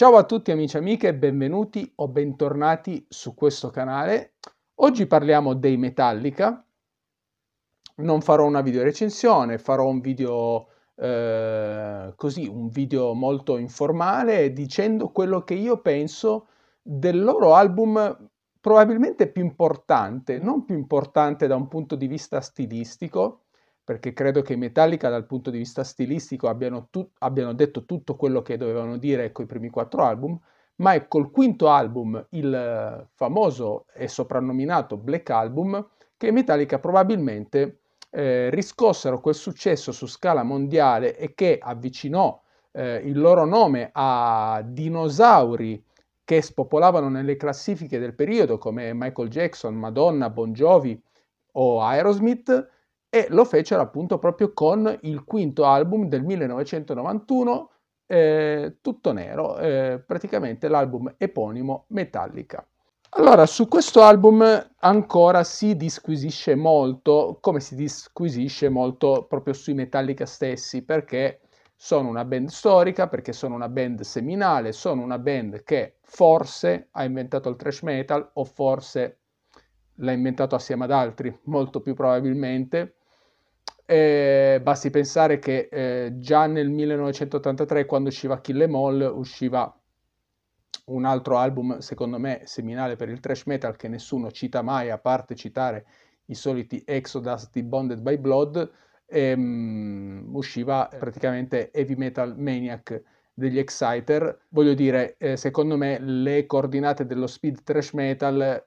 Ciao a tutti amici e amiche, benvenuti o bentornati su questo canale. Oggi parliamo dei Metallica. Non farò una video recensione, farò un video eh, così, un video molto informale dicendo quello che io penso del loro album probabilmente più importante, non più importante da un punto di vista stilistico, perché credo che i Metallica dal punto di vista stilistico abbiano, tu- abbiano detto tutto quello che dovevano dire con i primi quattro album, ma è col quinto album, il famoso e soprannominato Black Album, che i Metallica probabilmente eh, riscossero quel successo su scala mondiale e che avvicinò eh, il loro nome a dinosauri che spopolavano nelle classifiche del periodo come Michael Jackson, Madonna, Bon Jovi o Aerosmith, e lo fecero appunto proprio con il quinto album del 1991, eh, tutto nero, eh, praticamente l'album eponimo Metallica. Allora, su questo album ancora si disquisisce molto, come si disquisisce molto proprio sui Metallica stessi, perché sono una band storica, perché sono una band seminale, sono una band che forse ha inventato il thrash metal o forse l'ha inventato assieme ad altri, molto più probabilmente, eh, basti pensare che eh, già nel 1983, quando usciva Kill Em All, usciva un altro album, secondo me, seminale per il thrash metal che nessuno cita mai, a parte citare i soliti Exodus di Bonded by Blood, ehm, usciva praticamente Heavy Metal Maniac degli Exciter. Voglio dire, eh, secondo me le coordinate dello speed thrash metal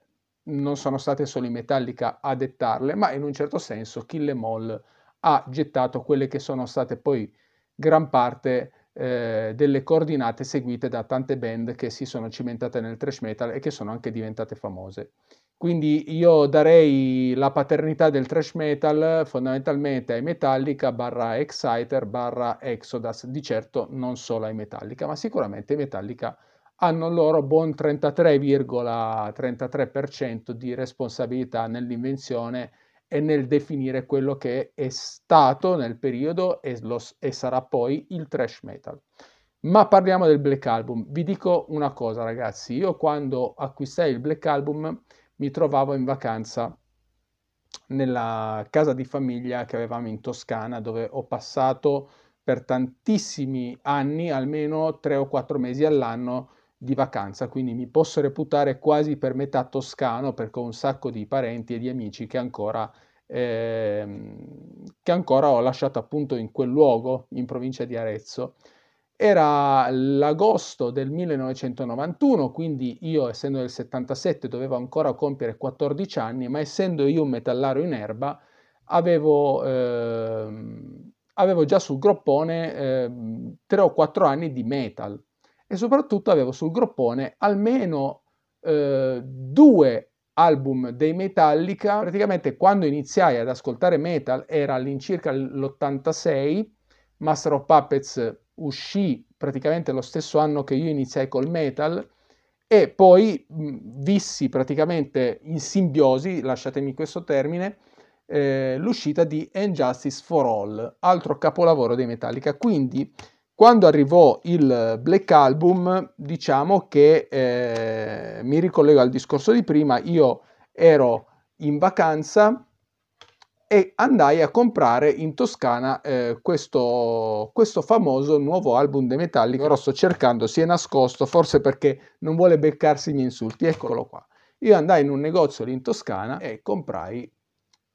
non sono state solo i Metallica a dettarle, ma in un certo senso Kill Em All ha gettato quelle che sono state poi gran parte eh, delle coordinate seguite da tante band che si sono cimentate nel thrash metal e che sono anche diventate famose. Quindi io darei la paternità del thrash metal fondamentalmente ai Metallica barra Exciter barra Exodus, di certo non solo ai Metallica, ma sicuramente i Metallica hanno loro buon 33,33% di responsabilità nell'invenzione e nel definire quello che è stato nel periodo e, lo, e sarà poi il trash metal. Ma parliamo del Black Album. Vi dico una cosa, ragazzi. Io quando acquistai il Black Album mi trovavo in vacanza nella casa di famiglia che avevamo in Toscana, dove ho passato per tantissimi anni, almeno tre o quattro mesi all'anno, di vacanza, quindi mi posso reputare quasi per metà toscano perché ho un sacco di parenti e di amici che ancora, ehm, che ancora ho lasciato appunto in quel luogo, in provincia di Arezzo. Era l'agosto del 1991, quindi io essendo del 77 dovevo ancora compiere 14 anni, ma essendo io un metallaro in erba, avevo, ehm, avevo già sul groppone ehm, 3 o 4 anni di metal e soprattutto avevo sul groppone almeno eh, due album dei Metallica. Praticamente quando iniziai ad ascoltare metal era all'incirca l'86, Master of Puppets uscì praticamente lo stesso anno che io iniziai col metal e poi mh, mm, vissi praticamente in simbiosi, lasciatemi questo termine, eh, l'uscita di Injustice for All, altro capolavoro dei Metallica. Quindi quando arrivò il Black Album, diciamo che eh, mi ricollego al discorso di prima, io ero in vacanza e andai a comprare in Toscana eh, questo, questo, famoso nuovo album dei Metallica. Ora sto cercando, si è nascosto, forse perché non vuole beccarsi gli insulti. Eccolo qua. Io andai in un negozio lì in Toscana e comprai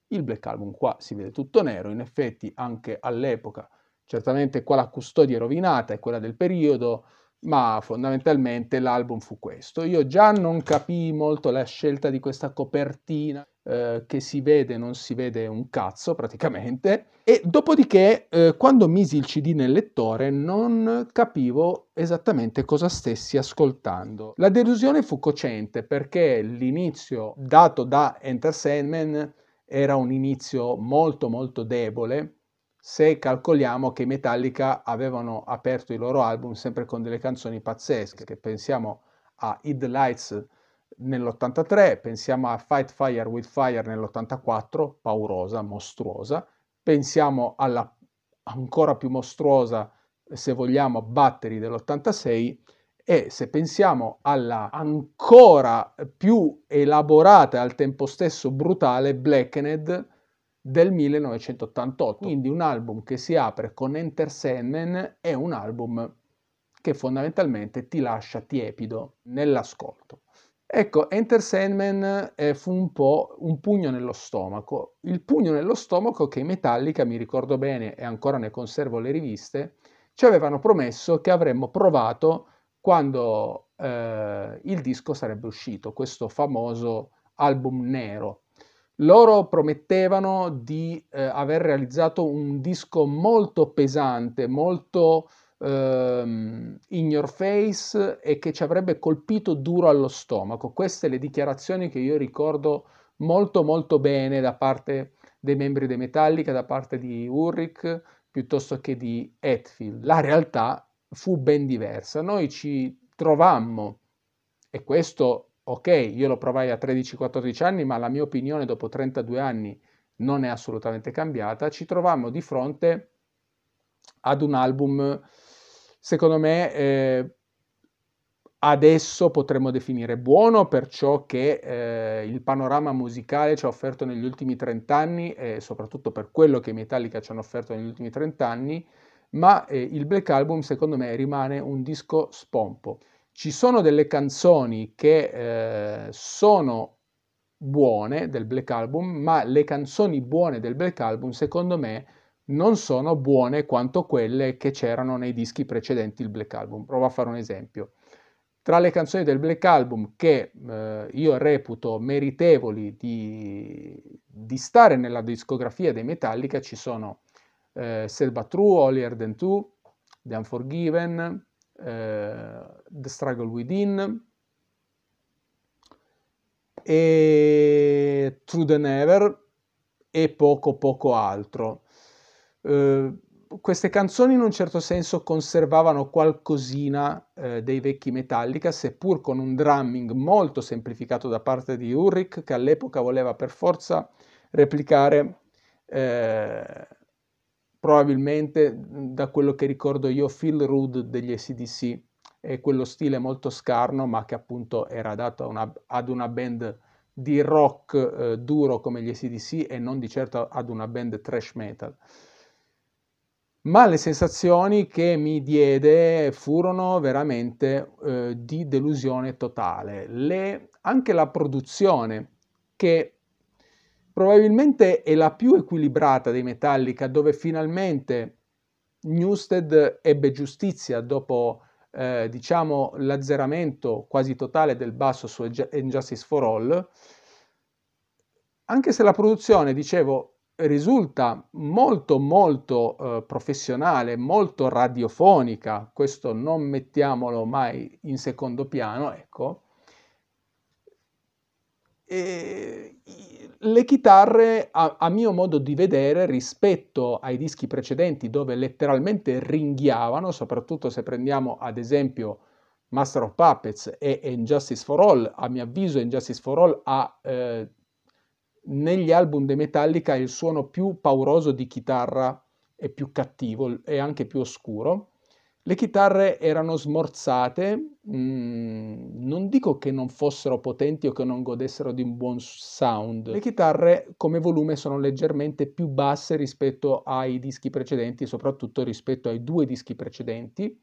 il Black Album. Qua si vede tutto nero, in effetti anche all'epoca Certamente qua la custodia è rovinata, è quella del periodo, ma fondamentalmente l'album fu questo. Io già non capii molto la scelta di questa copertina eh, che si vede, non si vede un cazzo praticamente. E dopodiché, eh, quando misi il CD nel lettore, non capivo esattamente cosa stessi ascoltando. La delusione fu cocente perché l'inizio dato da Enter Sandman era un inizio molto molto debole se calcoliamo che Metallica avevano aperto i loro album sempre con delle canzoni pazzesche, che pensiamo a Hid Lights nell'83, pensiamo a Fight Fire with Fire nell'84, paurosa, mostruosa, pensiamo alla ancora più mostruosa, se vogliamo, Battery dell'86 e se pensiamo alla ancora più elaborata e al tempo stesso brutale Blackened del 1988. Ecco. Quindi un album che si apre con Enter Sandman è un album che fondamentalmente ti lascia tiepido nell'ascolto. Ecco, Enter Sandman eh, fu un po' un pugno nello stomaco. Il pugno nello stomaco che Metallica, mi ricordo bene e ancora ne conservo le riviste, ci avevano promesso che avremmo provato quando eh, il disco sarebbe uscito, questo famoso album nero loro promettevano di eh, aver realizzato un disco molto pesante, molto ehm, in your face e che ci avrebbe colpito duro allo stomaco. Queste le dichiarazioni che io ricordo molto molto bene da parte dei membri dei Metallica, da parte di Ulrich piuttosto che di Hetfield. La realtà fu ben diversa. Noi ci trovammo, e questo ok, io lo provai a 13-14 anni, ma la mia opinione dopo 32 anni non è assolutamente cambiata, ci troviamo di fronte ad un album, secondo me, eh, adesso potremmo definire buono per ciò che eh, il panorama musicale ci ha offerto negli ultimi 30 anni e soprattutto per quello che Metallica ci hanno offerto negli ultimi 30 anni, ma eh, il Black Album secondo me rimane un disco spompo. Ci sono delle canzoni che eh, sono buone del Black Album, ma le canzoni buone del Black Album, secondo me, non sono buone quanto quelle che c'erano nei dischi precedenti il Black Album. Provo a fare un esempio. Tra le canzoni del Black Album che eh, io reputo meritevoli di, di, stare nella discografia dei Metallica ci sono eh, Selva True, Holier Than Two, The Unforgiven, eh, the Struggle Within e True the Never e poco poco altro. Eh, queste canzoni in un certo senso conservavano qualcosina eh, dei vecchi Metallica, seppur con un drumming molto semplificato da parte di Ulrich, che all'epoca voleva per forza replicare eh, probabilmente mhmm, da quello che ricordo io Phil Rudd degli SDC e quello stile molto scarno ma che appunto era adatto una, ad una band di rock eh, duro come gli SDC e non di certo ad una band trash metal. Ma le sensazioni che mi diede furono veramente eh, di delusione totale. Le, anche la produzione che probabilmente è la più equilibrata dei Metallica, dove finalmente Newstead ebbe giustizia dopo eh, diciamo, l'azzeramento quasi totale del basso su Injustice for All, anche se la produzione, dicevo, risulta molto molto eh, professionale, molto radiofonica, questo non mettiamolo mai in secondo piano, ecco, e le chitarre, a, a, mio modo di vedere, rispetto ai dischi precedenti dove letteralmente ringhiavano, soprattutto se prendiamo ad esempio Master of Puppets e Injustice for All, a mio avviso Injustice for All ha eh, negli album dei Metallica il suono più pauroso di chitarra e più cattivo e anche più oscuro. Le chitarre erano smorzate, mm, non dico che non fossero potenti o che non godessero di un buon sound. Le chitarre come volume sono leggermente più basse rispetto ai dischi precedenti, soprattutto rispetto ai due dischi precedenti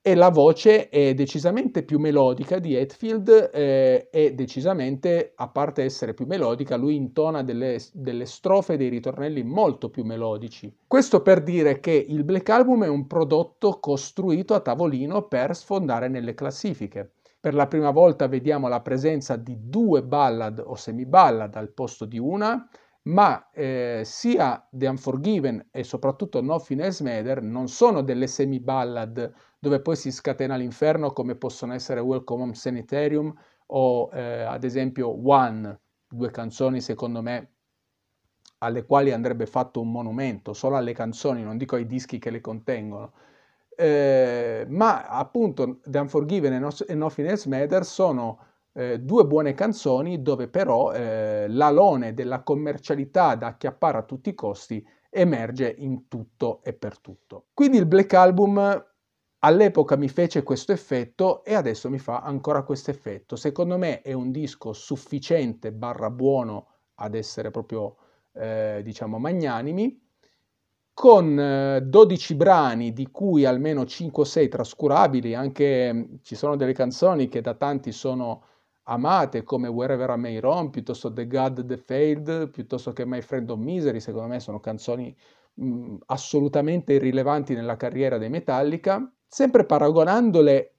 e la voce è decisamente più melodica di Hetfield eh, e decisamente, a parte essere più melodica, lui intona delle, delle strofe dei ritornelli molto più melodici. Questo per dire che il Black Album è un prodotto costruito a tavolino per sfondare nelle classifiche. Per la prima volta vediamo la presenza di due ballad o semi-ballad al posto di una, ma eh, sia The Unforgiven e soprattutto No Finesse Matter non sono delle semi-ballad dove poi si scatena l'inferno come possono essere Welcome Home Sanitarium o eh, ad esempio One, due canzoni secondo me alle quali andrebbe fatto un monumento, solo alle canzoni, non dico ai dischi che le contengono. Eh, ma appunto The Unforgiven e, no- e Nothing Else Matter sono eh, due buone canzoni dove però eh, l'alone della commercialità da acchiappare a tutti i costi emerge in tutto e per tutto. Quindi il Black Album All'epoca mi fece questo effetto e adesso mi fa ancora questo effetto. Secondo me è un disco sufficiente barra buono ad essere proprio, eh, diciamo, magnanimi, con eh, 12 brani di cui almeno 5 o 6 trascurabili, anche mh, mm, ci sono delle canzoni che da tanti sono amate come Wherever I May Roam, piuttosto The God The Failed, piuttosto che My Friend of Misery, secondo me sono canzoni mh, mm, assolutamente irrilevanti nella carriera dei Metallica sempre paragonandole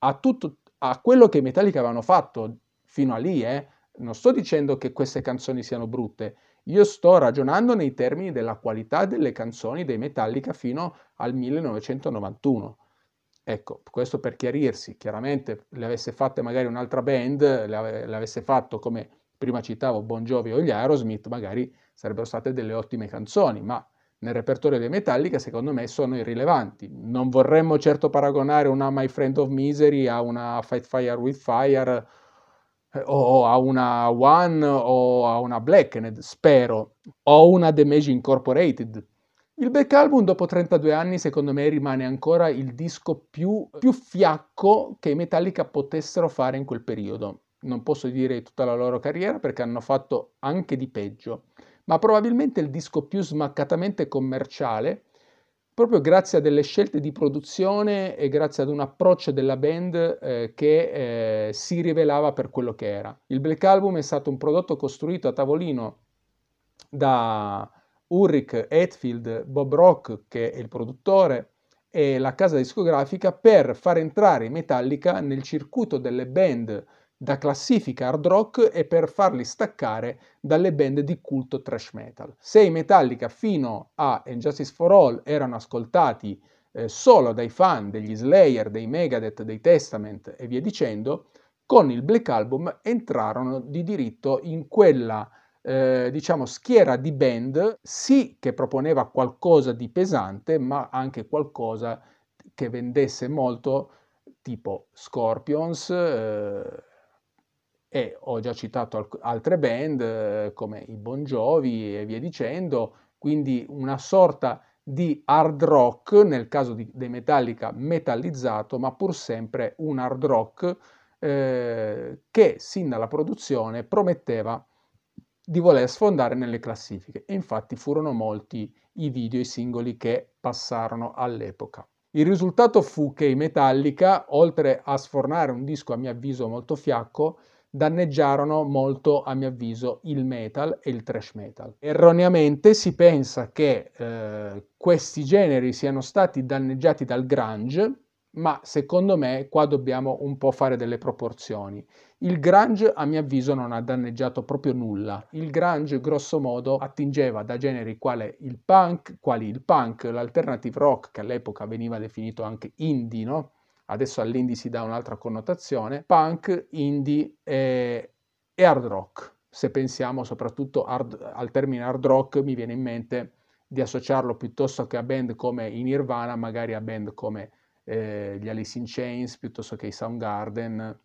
a, tutto, a quello che i Metallica avevano fatto fino a lì, eh. non sto dicendo che queste canzoni siano brutte, io sto ragionando nei termini della qualità delle canzoni dei Metallica fino al 1991. Ecco, questo per chiarirsi, chiaramente le avesse fatte magari un'altra band, le, ave- le avesse fatto come prima citavo Bon Jovi o gli Aerosmith, magari sarebbero state delle ottime canzoni, ma nel repertorio dei Metallica secondo me sono irrilevanti. Non vorremmo certo paragonare una My Friend of Misery a una Fight Fire with Fire eh, o a una One o a una Blackened, spero, o una Damage Incorporated. Il Black Album dopo 32 anni secondo me rimane ancora il disco più, più fiacco che i Metallica potessero fare in quel periodo. Non posso dire tutta la loro carriera perché hanno fatto anche di peggio ma probabilmente il disco più smaccatamente commerciale, proprio grazie a delle scelte di produzione e grazie ad un approccio della band eh, che eh, si rivelava per quello che era. Il Black Album è stato un prodotto costruito a tavolino da Ulrich Hetfield, Bob Rock, che è il produttore, e la casa discografica per far entrare Metallica nel circuito delle band da classifica hard rock e per farli staccare dalle band di culto thrash metal. Se i Metallica fino a And for All erano ascoltati eh, solo dai fan degli Slayer, dei Megadeth, dei Testament e via dicendo, con il Black Album entrarono di diritto in quella eh, diciamo schiera di band sì che proponeva qualcosa di pesante ma anche qualcosa che vendesse molto tipo Scorpions, eh, e ho già citato altre band eh, come i Bon Jovi e via dicendo, quindi una sorta di hard rock, nel caso di, dei Metallica metallizzato, ma pur sempre un hard rock eh, che sin dalla produzione prometteva di voler sfondare nelle classifiche e infatti furono molti i video, i singoli che passarono all'epoca. Il risultato fu che i Metallica, oltre a sfornare un disco a mio avviso molto fiacco, danneggiarono molto, a mio avviso, il metal e il thrash metal. Erroneamente si pensa che eh, questi generi siano stati danneggiati dal grunge, ma secondo me qua dobbiamo un po' fare delle proporzioni. Il grunge a mio avviso non ha danneggiato proprio nulla. Il grunge grosso modo attingeva da generi quali il punk, quali il punk, l'alternative rock che all'epoca veniva definito anche indie, no? adesso all'indie si dà un'altra connotazione, punk, indie e, e hard rock. Se pensiamo soprattutto hard, al termine hard rock mi viene in mente di associarlo piuttosto che a band come i Nirvana, magari a band come eh, gli Alice in Chains, piuttosto che i Soundgarden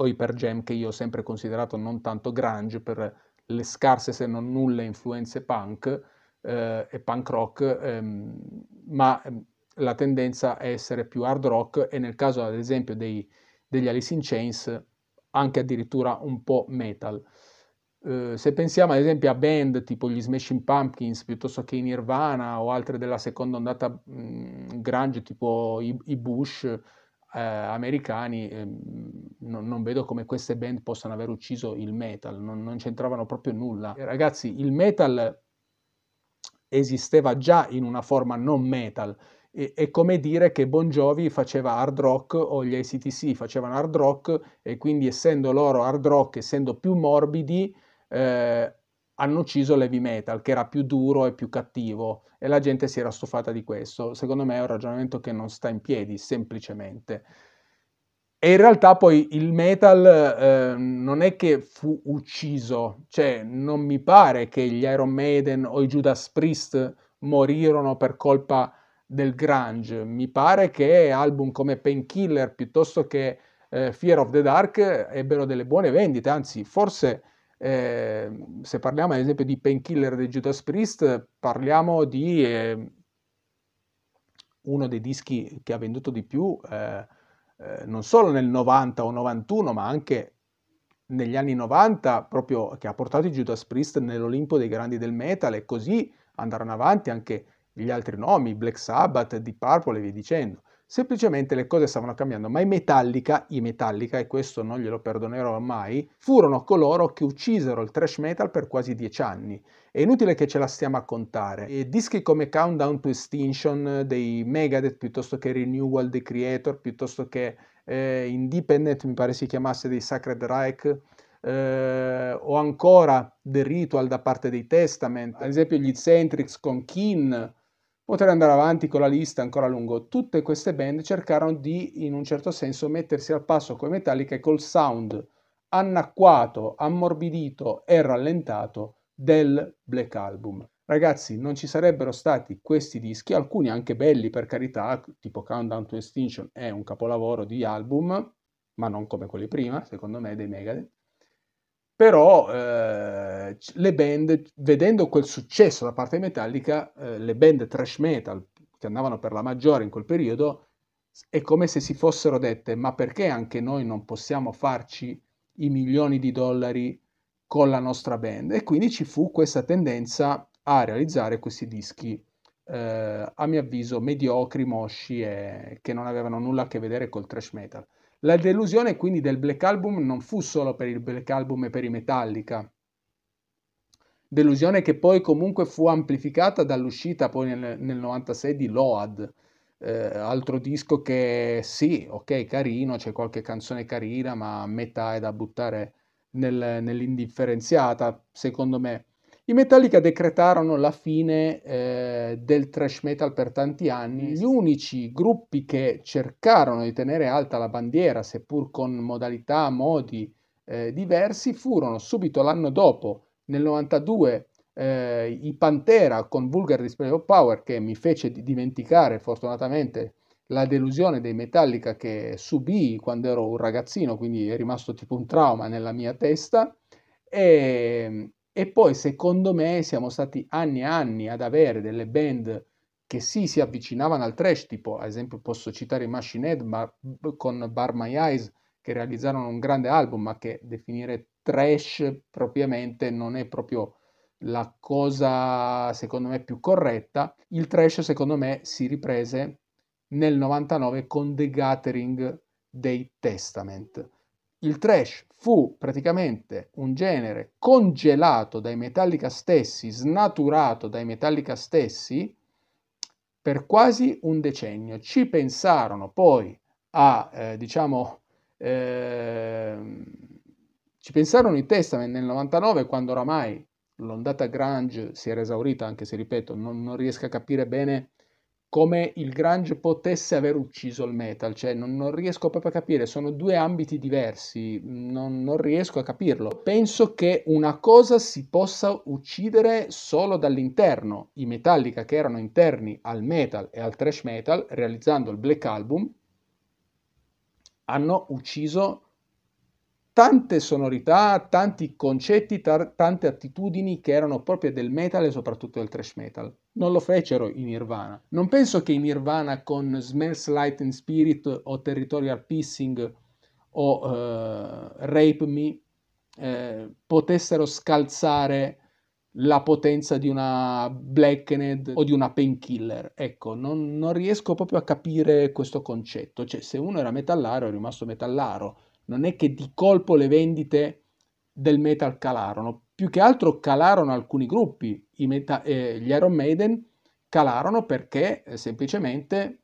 o i Per Jam che io ho sempre considerato non tanto grunge per le scarse se non nulle influenze punk eh, e punk rock, ehm, ma ehm, la tendenza a essere più hard rock e nel caso ad esempio dei, degli Alice in Chains anche addirittura un po' metal. Eh, se pensiamo ad esempio a band tipo gli Smashing Pumpkins piuttosto che i Nirvana o altre della seconda ondata mh, mm, grunge tipo i, i Bush eh, americani, eh, non, non, vedo come queste band possano aver ucciso il metal, non, non c'entravano proprio nulla. Ragazzi, il metal esisteva già in una forma non metal è, è come dire che Bon Jovi faceva hard rock o gli ACTC facevano hard rock e quindi essendo loro hard rock, essendo più morbidi, eh, hanno ucciso l'heavy metal che era più duro e più cattivo e la gente si era stufata di questo. Secondo me è un ragionamento che non sta in piedi, semplicemente. E in realtà poi il metal eh, non è che fu ucciso, cioè non mi pare che gli Iron Maiden o i Judas Priest morirono per colpa di del grunge. Mi pare che album come Painkiller piuttosto che eh, Fear of the Dark ebbero delle buone vendite, anzi forse eh, se parliamo ad esempio di Painkiller di Judas Priest parliamo di eh, uno dei dischi che ha venduto di più eh, eh, non solo nel 90 o 91 ma anche negli anni 90 proprio che ha portato Judas Priest nell'Olimpo dei grandi del metal e così andarono avanti anche gli altri nomi, Black Sabbath, Deep Purple e via dicendo. Semplicemente le cose stavano cambiando, ma i Metallica, i Metallica, e questo non glielo perdonerò mai, furono coloro che uccisero il thrash metal per quasi dieci anni. È inutile che ce la stiamo a contare. E dischi come Countdown to Extinction dei Megadeth, piuttosto che Renewal the Creator, piuttosto che eh, Independent, mi pare si chiamasse, dei Sacred Reich, eh, o ancora The Ritual da parte dei Testament, ad esempio gli Centrix con Kin, Potrei andare avanti con la lista ancora lungo. Tutte queste band cercarono di, in un certo senso, mettersi al passo con i Metallica e col sound anacquato, ammorbidito e rallentato del Black Album. Ragazzi, non ci sarebbero stati questi dischi, alcuni anche belli per carità, tipo Countdown to Extinction è un capolavoro di album, ma non come quelli prima, secondo me, dei Megadeth però eh, le band, vedendo quel successo da parte di Metallica, eh, le band trash metal che andavano per la maggiore in quel periodo, è come se si fossero dette ma perché anche noi non possiamo farci i milioni di dollari con la nostra band? E quindi ci fu questa tendenza a realizzare questi dischi, eh, a mio avviso, mediocri, mosci e che non avevano nulla a che vedere col trash metal. La delusione quindi del Black Album non fu solo per il Black Album e per i Metallica, delusione che poi comunque fu amplificata dall'uscita poi nel, nel 96 di Load, eh, altro disco che sì, ok, carino, c'è qualche canzone carina, ma metà è da buttare nel, nell'indifferenziata, secondo me. I Metallica decretarono la fine eh, del thrash metal per tanti anni. Gli unici gruppi che cercarono di tenere alta la bandiera, seppur con modalità, modi eh, diversi, furono subito l'anno dopo, nel 92, eh, i Pantera con Vulgar Display of Power, che mi fece dimenticare fortunatamente la delusione dei Metallica che subì quando ero un ragazzino, quindi è rimasto tipo un trauma nella mia testa. E, ehm, e poi secondo me siamo stati anni e anni ad avere delle band che sì si avvicinavano al trash, tipo ad esempio posso citare Machine Head ma, con Bar My Eyes che realizzarono un grande album, ma che definire trash propriamente non è proprio la cosa secondo me più corretta. Il trash secondo me si riprese nel 99 con The Gathering dei Testament il trash fu praticamente un genere congelato dai Metallica stessi, snaturato dai Metallica stessi per quasi un decennio. Ci pensarono poi a, eh, diciamo, eh, ci pensarono in testa nel 99 quando oramai l'ondata Grange si era esaurita, anche se ripeto, non, non riesco a capire bene come il grunge potesse aver ucciso il metal, cioè non, non riesco proprio a capire, sono due ambiti diversi, non, non, riesco a capirlo. Penso che una cosa si possa uccidere solo dall'interno, i Metallica che erano interni al metal e al thrash metal, realizzando il Black Album, hanno ucciso tante sonorità, tanti concetti, tar- tante attitudini che erano proprie del metal e soprattutto del thrash metal non lo fecero in Nirvana. Non penso che in Nirvana con Smells Light and Spirit o Territorial Pissing o uh, Rape Me eh, potessero scalzare la potenza di una Blackened o di una Painkiller. Ecco, non, non, riesco proprio a capire questo concetto. Cioè, se uno era metallaro è rimasto metallaro. Non è che di colpo le vendite del metal calarono più che altro calarono alcuni gruppi, meta- eh, gli Iron Maiden calarono perché eh, semplicemente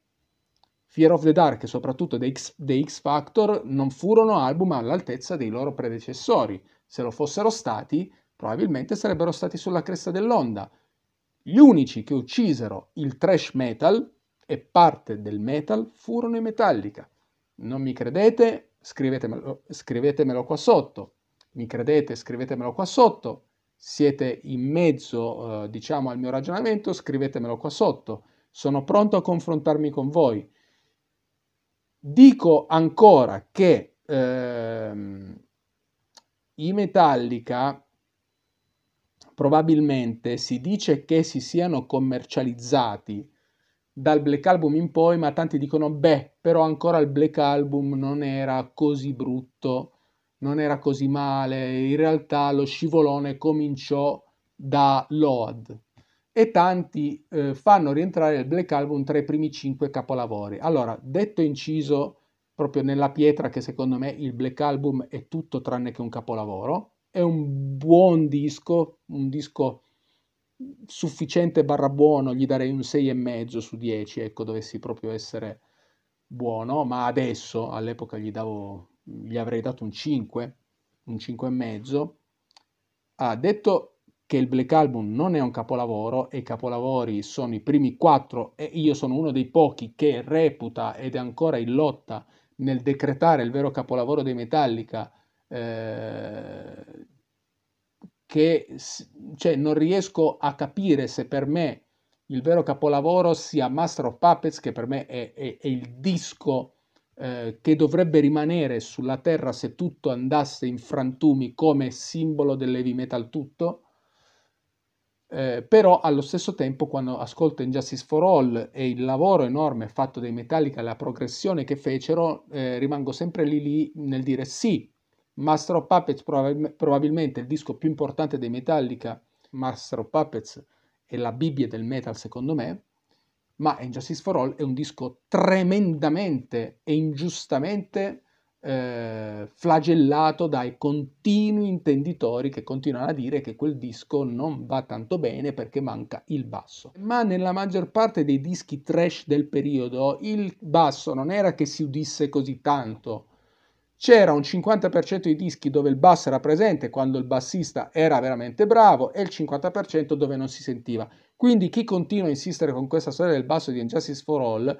Fear of the Dark e soprattutto The X, Factor non furono album all'altezza dei loro predecessori. Se lo fossero stati, probabilmente sarebbero stati sulla cresta dell'onda. Gli unici che uccisero il trash metal e parte del metal furono i Metallica. Non mi credete? Scrivetemelo, scrivetemelo qua sotto mi credete, scrivetemelo qua sotto. Siete in mezzo, eh, diciamo, al mio ragionamento, scrivetemelo qua sotto. Sono pronto a confrontarmi con voi. Dico ancora che ehm, i Metallica probabilmente si dice che si siano commercializzati dal Black Album in poi, ma tanti dicono beh, però ancora il Black Album non era così brutto non era così male, in realtà lo scivolone cominciò da Load e tanti eh, fanno rientrare il Black Album tra i primi cinque capolavori. Allora, detto inciso proprio nella pietra che secondo me il Black Album è tutto tranne che un capolavoro, è un buon disco, un disco sufficiente barra buono, gli darei un 6,5 su 10, ecco, dovessi proprio essere buono, ma adesso all'epoca gli davo gli avrei dato un 5, un 5 e mezzo. Ha detto che il Black Album non è un capolavoro e i capolavori sono i primi 4 e io sono uno dei pochi che reputa ed è ancora in lotta nel decretare il vero capolavoro dei Metallica eh, che cioè, non riesco a capire se per me il vero capolavoro sia Master of Puppets che per me è, è, è il disco eh, che dovrebbe rimanere sulla Terra se tutto andasse in frantumi come simbolo dell'heavy metal tutto, eh, però allo stesso tempo quando ascolto Injustice for All e il lavoro enorme fatto dai Metallica, la progressione che fecero, eh, rimango sempre lì lì nel dire sì, Master of Puppets probab- probabilmente il disco più importante dei Metallica, Master of Puppets è la Bibbia del metal secondo me, ma Injustice for All è un disco tremendamente e ingiustamente eh, flagellato dai continui intenditori che continuano a dire che quel disco non va tanto bene perché manca il basso. Ma nella maggior parte dei dischi trash del periodo il basso non era che si udisse così tanto, c'era un 50% di dischi dove il basso era presente quando il bassista era veramente bravo e il 50% dove non si sentiva. Quindi chi continua a insistere con questa storia del basso di Injustice for All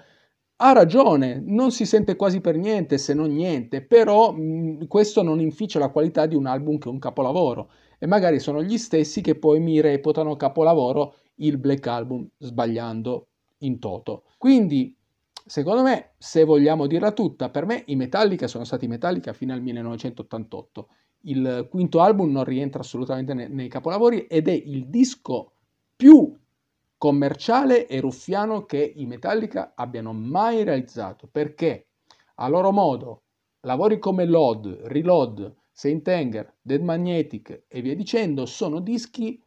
ha ragione, non si sente quasi per niente, se non niente, però mh, questo non inficia la qualità di un album che è un capolavoro e magari sono gli stessi che poi mi reputano capolavoro il Black Album sbagliando in toto. Quindi Secondo me, se vogliamo dirla tutta, per me i Metallica sono stati Metallica fino al 1988. Il quinto album non rientra assolutamente nei, nei capolavori ed è il disco più commerciale e ruffiano che i Metallica abbiano mai realizzato, perché a loro modo lavori come Load, Reload, Saint Anger, Dead Magnetic e via dicendo sono dischi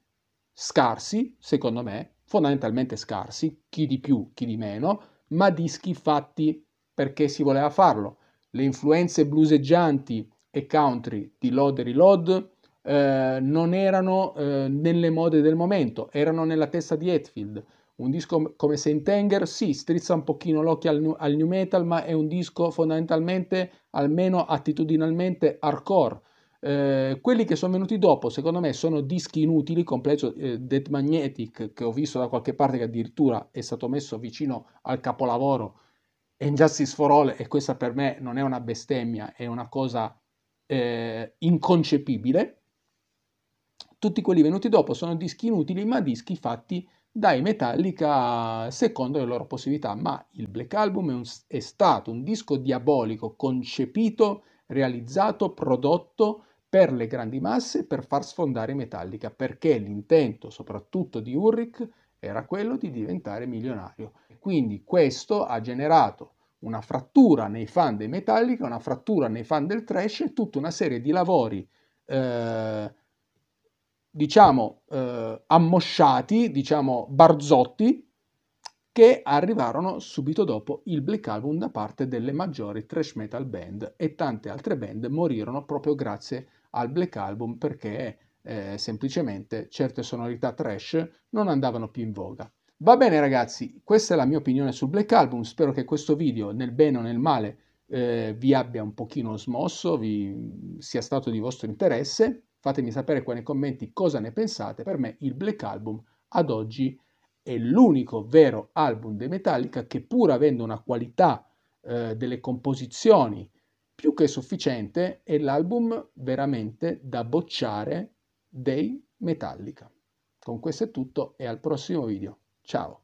scarsi, secondo me, fondamentalmente scarsi, chi di più, chi di meno, ma dischi fatti perché si voleva farlo. Le influenze blueseggianti e country di Load e Reload eh, non erano eh, nelle mode del momento, erano nella testa di Hetfield. Un disco come Saint Anger sì, strizza un pochino l'occhio al, al new metal, ma è un disco fondamentalmente, almeno attitudinalmente, hardcore eh, quelli che sono venuti dopo, secondo me, sono dischi inutili, completo eh, Dead Magnetic, che ho visto da qualche parte che addirittura è stato messo vicino al capolavoro, e Justice for All, e questa per me non è una bestemmia, è una cosa eh, inconcepibile. Tutti quelli venuti dopo sono dischi inutili, ma dischi fatti dai Metallica secondo le loro possibilità, ma il Black Album è, un, è stato un disco diabolico concepito realizzato, prodotto per le grandi masse per far sfondare Metallica, perché l'intento soprattutto di Ulrich era quello di diventare milionario. Quindi questo ha generato una frattura nei fan dei Metallica, una frattura nei fan del trash e tutta una serie di lavori eh, diciamo eh, ammosciati, diciamo barzotti, che arrivarono subito dopo il Black Album da parte delle maggiori thrash metal band e tante altre band morirono proprio grazie al Black Album perché eh, semplicemente certe sonorità thrash non andavano più in voga. Va bene ragazzi, questa è la mia opinione sul Black Album, spero che questo video nel bene o nel male eh, vi abbia un pochino smosso, vi sia stato di vostro interesse, fatemi sapere qua nei commenti cosa ne pensate, per me il Black Album ad oggi è è l'unico vero album dei Metallica che pur avendo una qualità eh, delle composizioni più che sufficiente, è l'album veramente da bocciare dei Metallica. Con questo è tutto e al prossimo video. Ciao!